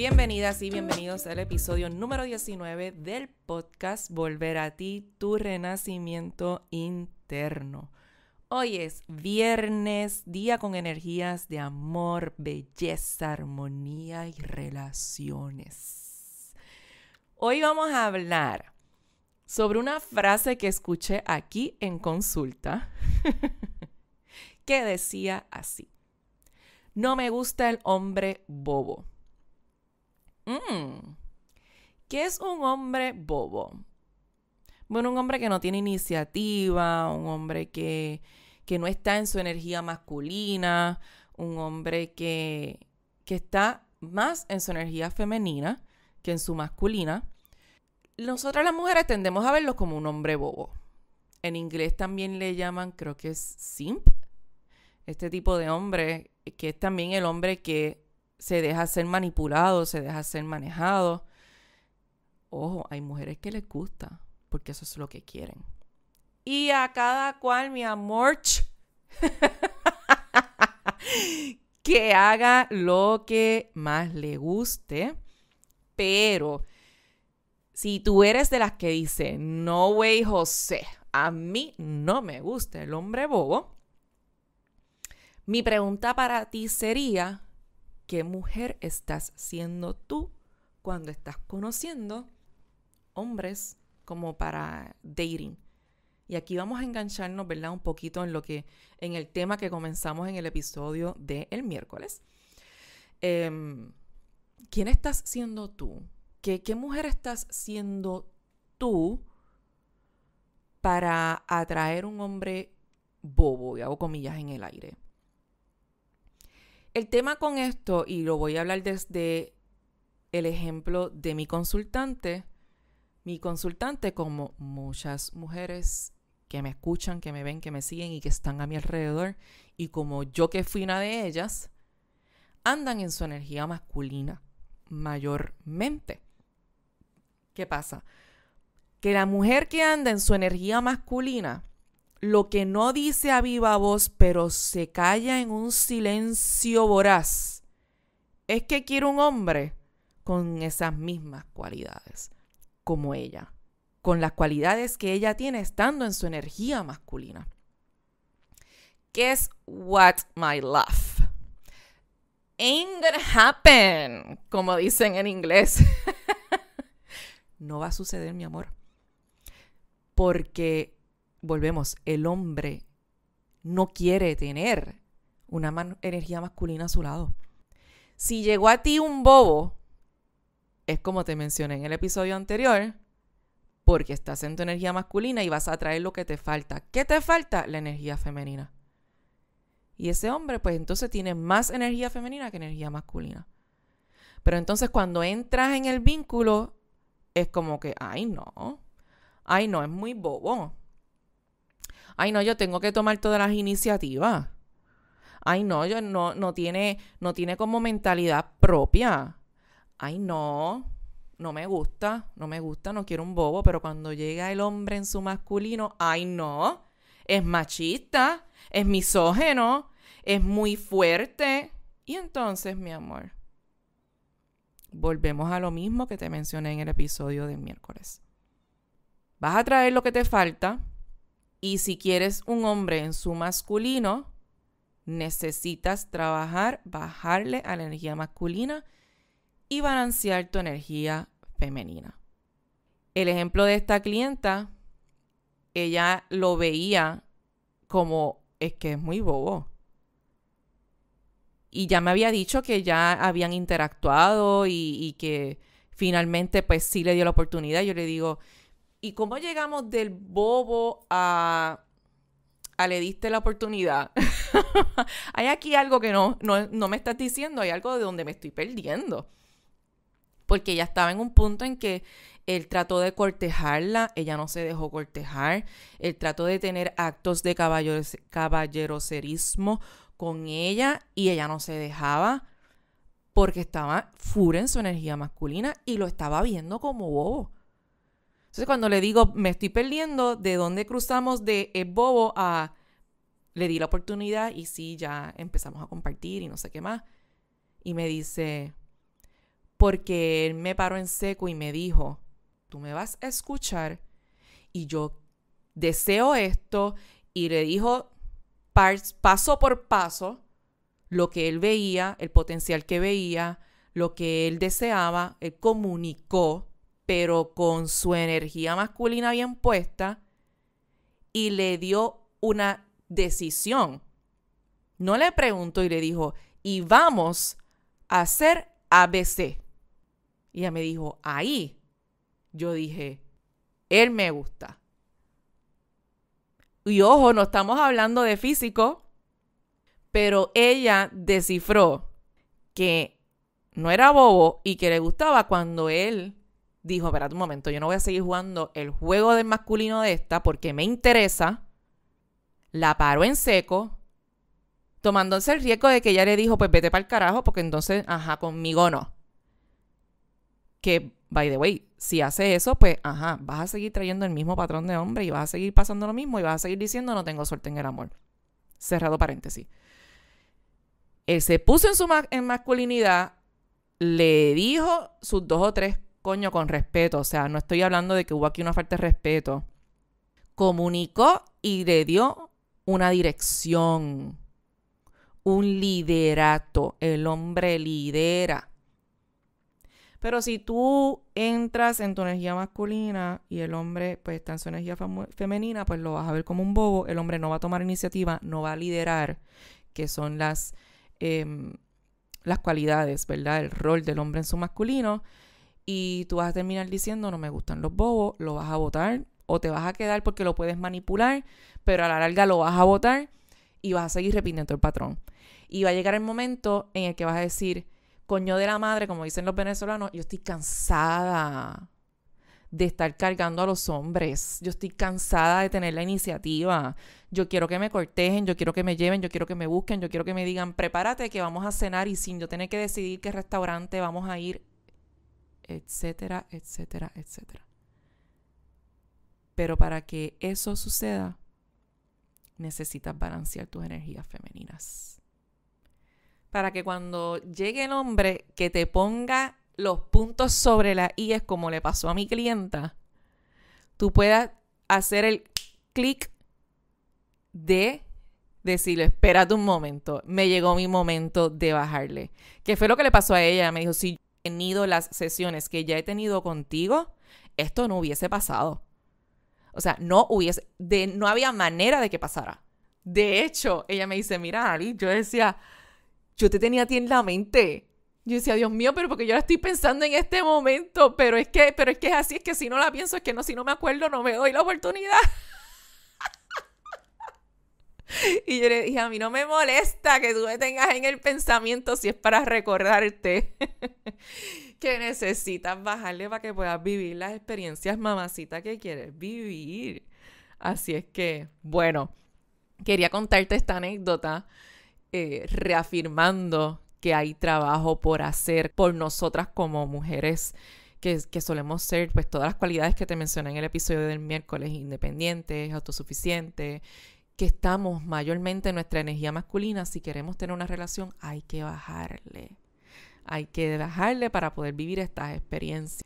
Bienvenidas y bienvenidos al episodio número 19 del podcast Volver a ti, tu renacimiento interno. Hoy es viernes, día con energías de amor, belleza, armonía y relaciones. Hoy vamos a hablar sobre una frase que escuché aquí en consulta que decía así. No me gusta el hombre bobo Mm. ¿Qué es un hombre bobo? Bueno, un hombre que no tiene iniciativa, un hombre que, no está en su energía masculina, un hombre que, que está más en su energía femenina que en su masculina. Nosotras las mujeres tendemos a verlo como un hombre bobo. En inglés también le llaman, creo que es simp, este tipo de hombre, que es también el hombre que se deja ser manipulado, se deja ser manejado. Ojo, hay mujeres que les gusta, porque eso es lo que quieren. Y a cada cual, mi amor, que haga lo que más le guste, pero si tú eres de las que dice, no, güey, José, a mí no me gusta el hombre bobo, mi pregunta para ti sería, qué mujer estás siendo tú cuando estás conociendo hombres como para dating. Y aquí vamos a engancharnos, ¿verdad? Un poquito en lo que, en el tema que comenzamos en el episodio del el miércoles. Em, ¿Quién estás siendo tú? ¿Qué, ¿Qué mujer estás siendo tú para atraer un hombre bobo? Y hago comillas en el aire. El tema con esto, y lo voy a hablar desde el ejemplo de mi consultante, mi consultante, como muchas mujeres que me escuchan, que me ven, que me siguen y que están a mi alrededor, y como yo que fui una de ellas, andan en su energía masculina mayormente. ¿Qué pasa? Que la mujer que anda en su energía masculina lo que no dice a viva voz, pero se calla en un silencio voraz, es que quiere un hombre con esas mismas cualidades como ella, con las cualidades que ella tiene estando en su energía masculina. Guess what, my love? Ain't gonna happen, como dicen en inglés. no va a suceder, mi amor. Porque volvemos, el hombre no quiere tener una energía masculina a su lado. Si llegó a ti un bobo, es como te mencioné en el episodio anterior, porque estás en tu energía masculina y vas a traer lo que te falta. ¿Qué te falta? La energía femenina. Y ese hombre, pues entonces tiene más energía femenina que energía masculina. Pero entonces cuando entras en el vínculo, es como que, ay no, ay no, es muy bobo. Ay, no, yo tengo que tomar todas las iniciativas. Ay, no, yo no, tiene, no tiene como mentalidad propia. Ay, no, no me gusta, no me gusta, no quiero un bobo, pero cuando llega el hombre en su masculino, ay, no, es machista, es misógeno, es muy fuerte. Y entonces, mi amor, volvemos a lo mismo que te mencioné en el episodio del miércoles. Vas a traer lo que te falta, y si quieres un hombre en su masculino, necesitas trabajar, bajarle a la energía masculina y balancear tu energía femenina. El ejemplo de esta clienta, ella lo veía como es que es muy bobo. Y ya me había dicho que ya habían interactuado y, que finalmente pues sí le dio la oportunidad. Yo le digo, ¿Y cómo llegamos del bobo a, a le diste la oportunidad? hay aquí algo que no, no, me estás diciendo, hay algo de donde me estoy perdiendo. Porque ella estaba en un punto en que él trató de cortejarla, ella no se dejó cortejar, él trató de tener actos de caballeros, caballeroserismo con ella y ella no se dejaba porque estaba fura en su energía masculina y lo estaba viendo como bobo. Entonces cuando le digo, me estoy perdiendo, ¿de dónde cruzamos de es bobo a le di la oportunidad y sí, ya empezamos a compartir y no sé qué más? Y me dice, porque él me paró en seco y me dijo, tú me vas a escuchar y yo deseo esto y le dijo paso por paso lo que él veía, el potencial que veía, lo que él deseaba, él comunicó pero con su energía masculina bien puesta, y le dio una decisión. No le preguntó y le dijo, y vamos a hacer ABC. Y ella me dijo, ahí. Yo dije, él me gusta. Y ojo, no estamos hablando de físico, pero ella descifró que no era bobo y que le gustaba cuando él dijo, espera un momento, yo no voy a seguir jugando el juego del masculino de esta porque me interesa. La paró en seco, tomándose el riesgo de que ella le dijo, pues vete para el carajo porque entonces, ajá, conmigo no. Que, by the way, si hace eso, pues, ajá, vas a seguir trayendo el mismo patrón de hombre y vas a seguir pasando lo mismo y vas a seguir diciendo, no tengo suerte en el amor. Cerrado paréntesis. Él se puso en su en masculinidad, le dijo sus dos o tres coño, con respeto, o sea, no estoy hablando de que hubo aquí una falta de respeto, comunicó y le dio una dirección, un liderato, el hombre lidera. Pero si tú entras en tu energía masculina y el hombre pues está en su energía femenina, pues lo vas a ver como un bobo, el hombre no va a tomar iniciativa, no va a liderar, que son las, em, las cualidades, ¿verdad? El rol del hombre en su masculino y tú vas a terminar diciendo no me gustan los bobos, lo vas a votar o te vas a quedar porque lo puedes manipular, pero a la larga lo vas a votar y vas a seguir repitiendo el patrón. Y va a llegar el momento en el que vas a decir, coño de la madre, como dicen los venezolanos, yo estoy cansada de estar cargando a los hombres. Yo estoy cansada de tener la iniciativa. Yo quiero que me cortejen, yo quiero que me lleven, yo quiero que me busquen, yo quiero que me digan, prepárate que vamos a cenar y sin yo tener que decidir qué restaurante vamos a ir, etcétera, etcétera, etcétera. Pero para que eso suceda, necesitas balancear tus energías femeninas. Para que cuando llegue el hombre que te ponga los puntos sobre la I es como le pasó a mi clienta, tú puedas hacer el clic de decirle, espérate un momento, me llegó mi momento de bajarle. Que fue lo que le pasó a ella, me dijo, si tenido las sesiones que ya he tenido contigo, esto no hubiese pasado. O sea, no hubiese, de, no había manera de que pasara. De hecho, ella me dice, mira, Ali, yo decía, yo te tenía a ti en la mente. Yo decía, Dios mío, pero porque yo la estoy pensando en este momento, pero es que, pero es que así, es que si no la pienso, es que no, si no me acuerdo, no me doy la oportunidad. Y yo le dije, a mí no me molesta que tú me tengas en el pensamiento si es para recordarte que necesitas bajarle para que puedas vivir las experiencias mamacita que quieres vivir. Así es que, bueno, quería contarte esta anécdota eh, reafirmando que hay trabajo por hacer por nosotras como mujeres que, solemos ser, pues todas las cualidades que te mencioné en el episodio del miércoles, independientes, autosuficientes, que estamos mayormente en nuestra energía masculina, si queremos tener una relación, hay que bajarle. Hay que bajarle para poder vivir estas experiencias.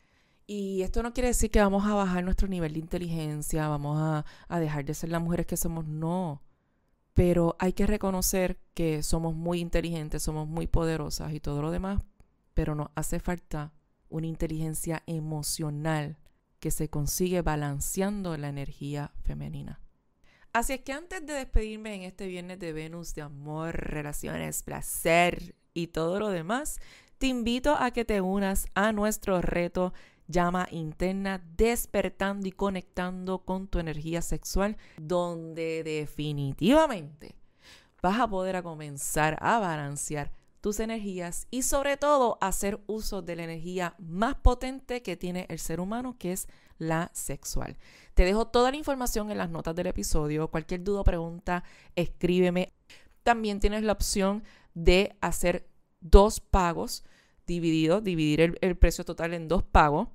Y esto no quiere decir que vamos a bajar nuestro nivel de inteligencia, vamos a, a dejar de ser las mujeres que somos, no. Pero hay que reconocer que somos muy inteligentes, somos muy poderosas y todo lo demás, pero nos hace falta una inteligencia emocional que se consigue balanceando la energía femenina. Así es que antes de despedirme en este viernes de Venus de amor, relaciones, placer y todo lo demás, te invito a que te unas a nuestro reto llama interna, despertando y conectando con tu energía sexual, donde definitivamente vas a poder a comenzar a balancear tus energías y sobre todo hacer uso de la energía más potente que tiene el ser humano, que es la sexual. Te dejo toda la información en las notas del episodio. Cualquier duda o pregunta, escríbeme. También tienes la opción de hacer dos pagos divididos, dividir el, el precio total en dos pagos.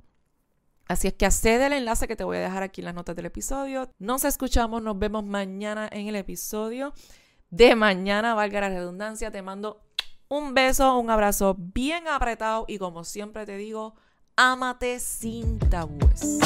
Así es que accede al enlace que te voy a dejar aquí en las notas del episodio. Nos escuchamos, nos vemos mañana en el episodio de mañana, valga la redundancia. Te mando un beso, un abrazo bien apretado y como siempre te digo, Ámate sin tabúes.